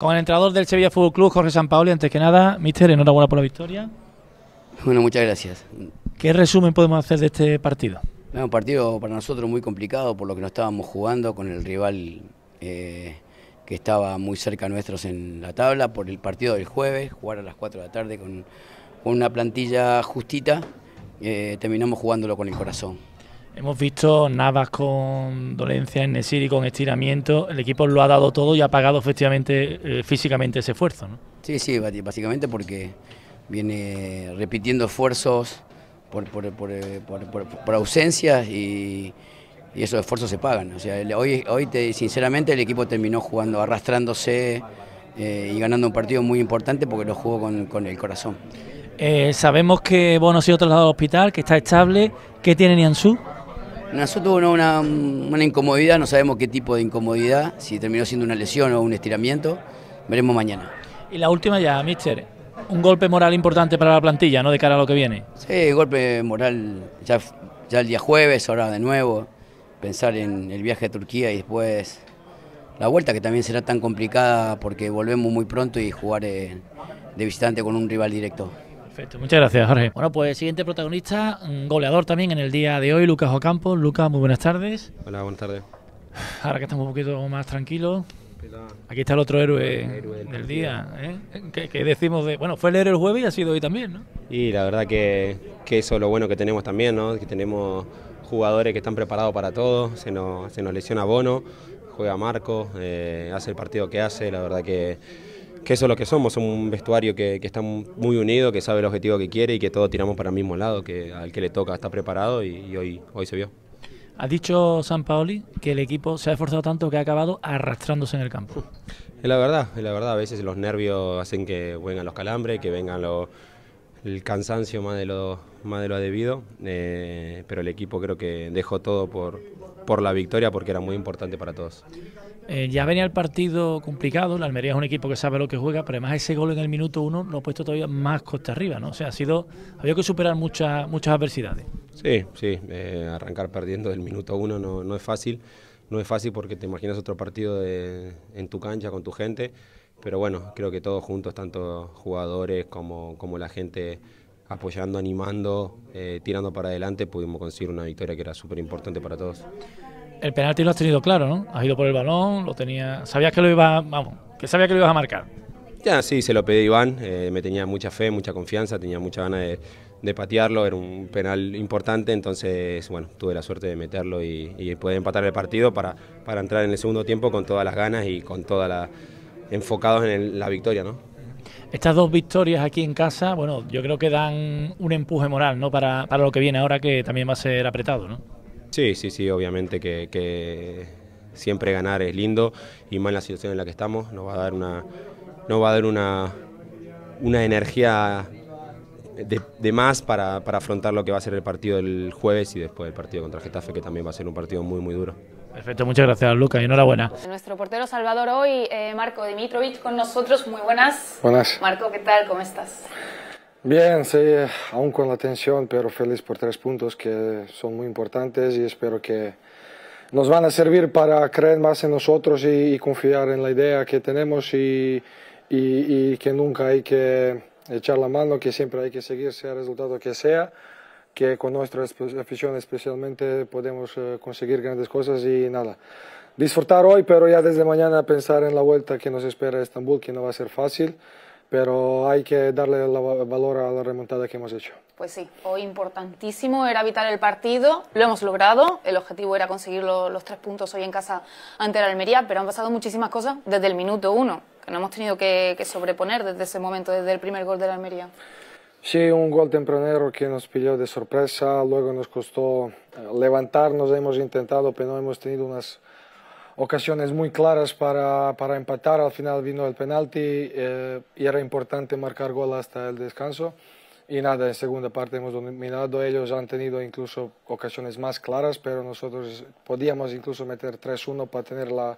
Con el entrenador del Sevilla Fútbol Club, Jorge Sampaoli, antes que nada, Mister, enhorabuena por la victoria. Bueno, muchas gracias. ¿Qué resumen podemos hacer de este partido? un partido para nosotros muy complicado por lo que no estábamos jugando con el rival eh, que estaba muy cerca nuestros en la tabla, por el partido del jueves, jugar a las 4 de la tarde con, una plantilla justita, eh, terminamos jugándolo con el corazón. Hemos visto Navas con dolencia, en y con estiramiento. El equipo lo ha dado todo y ha pagado efectivamente, eh, físicamente ese esfuerzo. Sí, sí, básicamente porque viene repitiendo esfuerzos por, ausencias y, esos esfuerzos se pagan. O sea, hoy, hoy sinceramente el equipo terminó jugando, arrastrándose eh, y ganando un partido muy importante porque lo jugó con, el corazón. Eh, sabemos que Bono ha sido trasladado al hospital, que está estable. ¿Qué tiene Niansú? Nosotros tuvo una, incomodidad, no sabemos qué tipo de incomodidad, si terminó siendo una lesión o un estiramiento, veremos mañana. Y la última ya, Mister, un golpe moral importante para la plantilla, ¿no? De cara a lo que viene. Sí, golpe moral ya, ya el día jueves, ahora de nuevo, pensar en el viaje a Turquía y después la vuelta, que también será tan complicada porque volvemos muy pronto y jugar eh, de visitante con un rival directo. Perfecto, muchas gracias, Jorge. Bueno, pues siguiente protagonista, mm, goleador también en el día de hoy, Lucas Ocampo. Lucas, muy buenas tardes. Hola, buenas tardes. Ahora que estamos un poquito más tranquilos. Aquí está el otro héroe, del, día. ¿eh? que decimos de.? Bueno, fue el héroe el jueves y ha sido hoy también, ¿no? Y la verdad que, eso es lo bueno que tenemos también, ¿no? Que tenemos jugadores que están preparados para todo. Se nos, lesiona Bono, juega Marco, eh, hace el partido que hace. La verdad que que eso es lo que somos, somos un vestuario que, está muy unido, que sabe el objetivo que quiere y que todos tiramos para el mismo lado, que al que le toca está preparado y, hoy, hoy se vio. Ha dicho San Paoli que el equipo se ha esforzado tanto que ha acabado arrastrándose en el campo. Es la verdad, es la verdad. A veces los nervios hacen que vengan los calambres, que vengan el cansancio más de lo, más de lo debido. Eh, pero el equipo creo que dejó todo por, por la victoria porque era muy importante para todos. Eh, ya venía el partido complicado, la Almería es un equipo que sabe lo que juega, pero además ese gol en el minuto uno lo ha puesto todavía más costa arriba, ¿no? O sea, ha sido, había que superar muchas muchas adversidades. Sí, sí, eh, arrancar perdiendo del minuto uno no, es fácil, no es fácil porque te imaginas otro partido en tu cancha con tu gente, pero bueno, creo que todos juntos, tanto jugadores como, como la gente apoyando, animando, eh, tirando para adelante, pudimos conseguir una victoria que era súper importante para todos el penalti lo has tenido claro, ¿no? Has ido por el balón, lo tenía, sabías que lo iba, vamos, que sabías que lo ibas a marcar. Ya, sí, se lo pedí Iván, eh, me tenía mucha fe, mucha confianza, tenía mucha ganas de, patearlo, era un penal importante, entonces, bueno, tuve la suerte de meterlo y, poder empatar el partido para, para entrar en el segundo tiempo con todas las ganas y con todas la enfocados en la victoria, ¿no? Estas dos victorias aquí en casa, bueno, yo creo que dan un empuje moral, ¿no? Para, para lo que viene ahora, que también va a ser apretado, ¿no? Sí, sí, sí, obviamente que, siempre ganar es lindo y más la situación en la que estamos, nos va a dar una, no va a dar una, una energía de, más para, afrontar lo que va a ser el partido del jueves y después el partido contra Getafe, que también va a ser un partido muy, muy duro. Perfecto, muchas gracias Luca y enhorabuena. Nuestro portero Salvador hoy, eh, Marco Dimitrovic, con nosotros, muy buenas. Buenas. Marco, ¿qué tal? ¿Cómo estás? Bien, sí, aún con la tensión, pero feliz por tres puntos que son muy importantes y espero que nos van a servir para creer más en nosotros y, confiar en la idea que tenemos y, y, que nunca hay que echar la mano, que siempre hay que seguir, sea el resultado que sea, que con nuestra afición especialmente podemos eh, conseguir grandes cosas y nada. Disfrutar hoy, pero ya desde mañana pensar en la vuelta que nos espera a Estambul, que no va a ser fácil pero hay que darle valor a la remontada que hemos hecho. Pues sí, hoy importantísimo, era evitar el partido, lo hemos logrado, el objetivo era conseguir los tres puntos hoy en casa ante la Almería, pero han pasado muchísimas cosas desde el minuto uno, que no hemos tenido que, que sobreponer desde ese momento, desde el primer gol de la Almería. Sí, un gol tempranero que nos pilló de sorpresa, luego nos costó eh, levantarnos, hemos intentado, pero no hemos tenido unas ocasiones muy claras para, para empatar. Al final vino el penalti eh, y era importante marcar gol hasta el descanso. Y nada, en segunda parte hemos dominado. Ellos han tenido incluso ocasiones más claras, pero nosotros podíamos incluso meter 3-1 para tener la,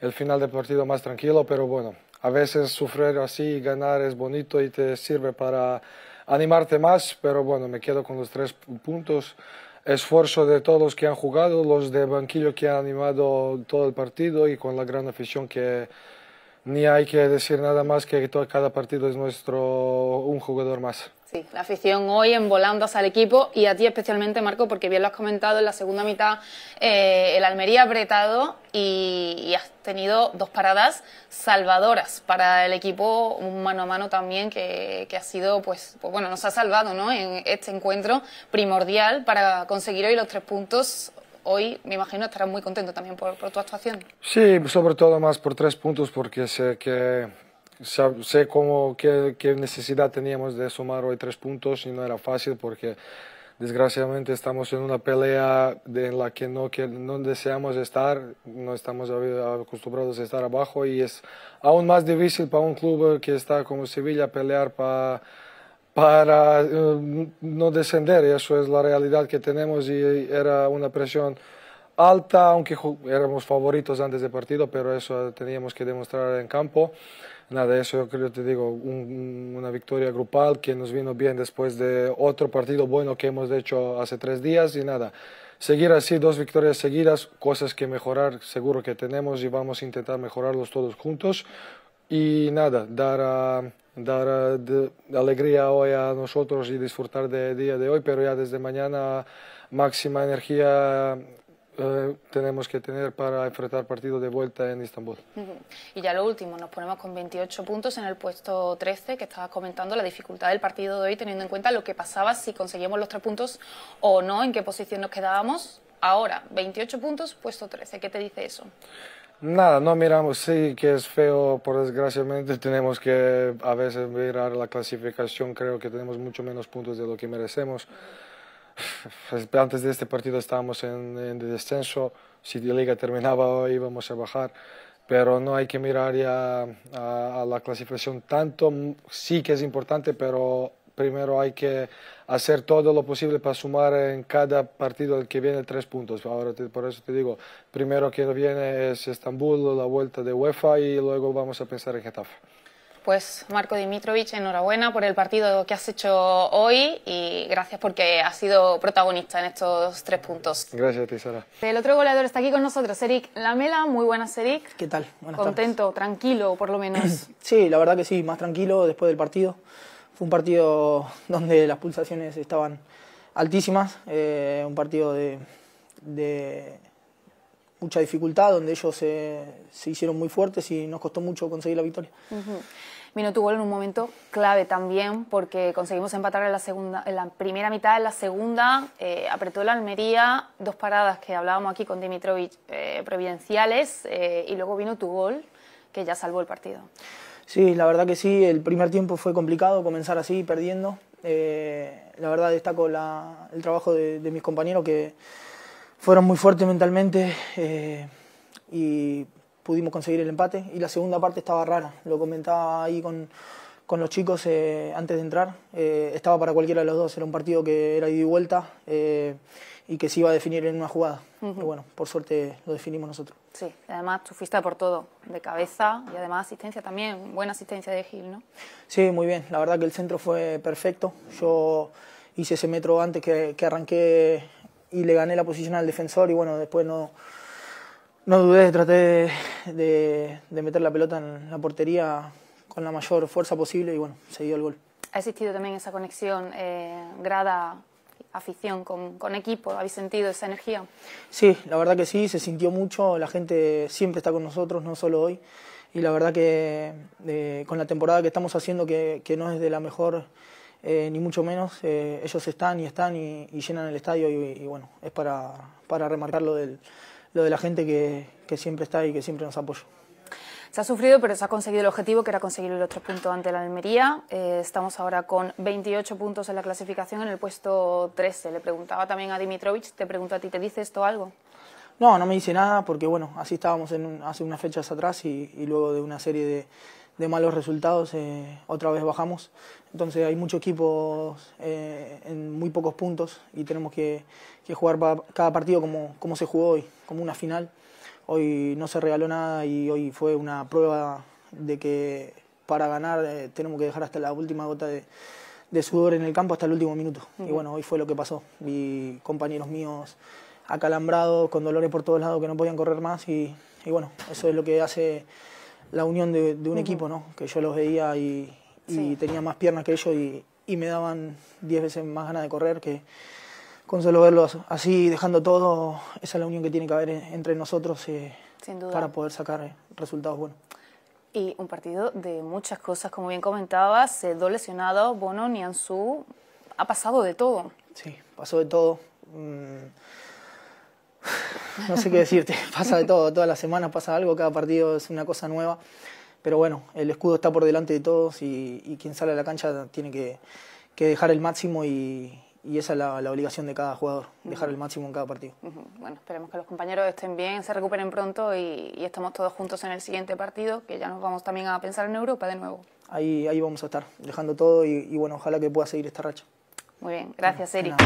el final del partido más tranquilo. Pero bueno, a veces sufrir así y ganar es bonito y te sirve para animarte más. Pero bueno, me quedo con los tres puntos esfuerzo de todos los que han jugado, los de banquillo que han animado todo el partido y con la gran afición que ni hay que decir nada más que todo, cada partido es nuestro un jugador más. Sí, la afición hoy en volandas al equipo y a ti especialmente, Marco, porque bien lo has comentado, en la segunda mitad eh, el Almería ha apretado y, has tenido dos paradas salvadoras para el equipo, un mano a mano también que, que ha sido, pues, pues, bueno, nos ha salvado ¿no? en este encuentro primordial para conseguir hoy los tres puntos hoy me imagino estarás muy contento también por, tu actuación. Sí, sobre todo más por tres puntos, porque sé que sé cómo, qué, necesidad teníamos de sumar hoy tres puntos y no era fácil porque desgraciadamente estamos en una pelea de, en la que no, que no deseamos estar, no estamos acostumbrados a estar abajo y es aún más difícil para un club que está como Sevilla pelear para para eh, no descender, eso es la realidad que tenemos y era una presión alta, aunque éramos favoritos antes del partido, pero eso teníamos que demostrar en campo. Nada, eso yo creo, te digo, una victoria grupal que nos vino bien después de otro partido bueno que hemos hecho hace tres días y nada, seguir así, dos victorias seguidas, cosas que mejorar seguro que tenemos y vamos a intentar mejorarlos todos juntos y nada, dar a dar eh, de alegría hoy a nosotros y disfrutar de día de hoy, pero ya desde mañana máxima energía eh, tenemos que tener para enfrentar partido de vuelta en Estambul. Y ya lo último, nos ponemos con 28 puntos en el puesto 13, que estabas comentando la dificultad del partido de hoy, teniendo en cuenta lo que pasaba si conseguimos los tres puntos o no, en qué posición nos quedábamos. Ahora, 28 puntos, puesto 13, ¿qué te dice eso? Nada, no miramos, sí que es feo, por desgraciadamente tenemos que a veces mirar la clasificación, creo que tenemos mucho menos puntos de lo que merecemos. Antes de este partido estábamos en, descenso, si la liga terminaba hoy íbamos a bajar, pero no hay que mirar ya a, a la clasificación tanto, sí que es importante, pero primero hay que hacer todo lo posible para sumar en cada partido el que viene tres puntos. Ahora por eso te digo, primero que viene es Estambul, la vuelta de UEFA y luego vamos a pensar en Getafe. Pues Marco Dimitrovich, enhorabuena por el partido que has hecho hoy y gracias porque has sido protagonista en estos tres puntos. Gracias a ti, Sara. El otro goleador está aquí con nosotros, Eric Lamela. Muy buenas, Eric. ¿Qué tal? Buenas Contento, tranquilo, por lo menos. sí, la verdad que sí, más tranquilo después del partido. Fue un partido donde las pulsaciones estaban altísimas, eh, un partido de, mucha dificultad, donde ellos eh, se, hicieron muy fuertes y nos costó mucho conseguir la victoria. Vino tu gol en un momento clave también, porque conseguimos empatar en la, segunda, en la primera mitad, en la segunda eh, apretó la Almería, dos paradas que hablábamos aquí con Dimitrovich providenciales, y luego vino tu gol, que ya salvó el partido. Sí, la verdad que sí, el primer tiempo fue complicado comenzar así, perdiendo. Eh, la verdad destaco el trabajo de, mis compañeros que fueron muy fuertes mentalmente eh, y pudimos conseguir el empate. Y la segunda parte estaba rara, lo comentaba ahí con con los chicos eh, antes de entrar. Eh, estaba para cualquiera de los dos, era un partido que era ida y vuelta eh, y que se iba a definir en una jugada. bueno, por suerte lo definimos nosotros. Sí, además tú fuiste por todo, de cabeza y además asistencia también, buena asistencia de Gil, ¿no? Sí, muy bien, la verdad que el centro fue perfecto. Yo hice ese metro antes que, que arranqué y le gané la posición al defensor y bueno, después no... No dudé, traté de, de meter la pelota en la portería con la mayor fuerza posible y bueno, se dio el gol. Ha existido también esa conexión eh, grada afición con, con, equipo, ¿habéis sentido esa energía? Sí, la verdad que sí, se sintió mucho, la gente siempre está con nosotros, no solo hoy, y la verdad que eh, con la temporada que estamos haciendo, que, que no es de la mejor, eh, ni mucho menos, ellos están y están y, llenan el estadio y, y, bueno, es para, para remarcar lo, del, lo de la gente que, que siempre está y que siempre nos apoya. Se ha sufrido, pero se ha conseguido el objetivo, que era conseguir el otro punto ante la Almería. Eh, estamos ahora con 28 puntos en la clasificación, en el puesto 13. Le preguntaba también a Dimitrovic, te pregunto a ti, ¿te dice esto algo? No, no me dice nada porque, bueno, así estábamos hace unas fechas atrás y, luego de una serie de, malos resultados eh, otra vez bajamos. Entonces hay muchos equipos eh, en muy pocos puntos y tenemos que, jugar cada partido como, como se jugó hoy, como una final hoy no se regaló nada y hoy fue una prueba de que para ganar eh, tenemos que dejar hasta la última gota de, sudor en el campo hasta el último minuto. Y bueno, hoy fue lo que pasó. Vi compañeros míos acalambrados, con dolores por todos lados, que no podían correr más y, bueno, eso es lo que hace la unión de, un equipo, ¿no? Que yo los veía y, tenía más piernas que ellos y, y me daban diez veces más ganas de correr que solo verlos así, dejando todo. Esa es la unión que tiene que haber entre nosotros eh, para poder sacar eh, resultados buenos. Y un partido de muchas cosas, como bien comentabas, eh, dos lesionados, Bono, Nianzú, ha pasado de todo. Sí, pasó de todo. Mm. No sé qué decirte, pasa de todo, todas las semanas pasa algo, cada partido es una cosa nueva. Pero bueno, el escudo está por delante de todos y, quien sale a la cancha tiene que dejar el máximo y, y esa es la, obligación de cada jugador, dejar el máximo en cada partido. Bueno, esperemos que los compañeros estén bien, se recuperen pronto y, estamos todos juntos en el siguiente partido, que ya nos vamos también a pensar en Europa de nuevo. Ahí, ahí vamos a estar, dejando todo y, bueno, ojalá que pueda seguir esta racha. Muy bien, gracias, Eric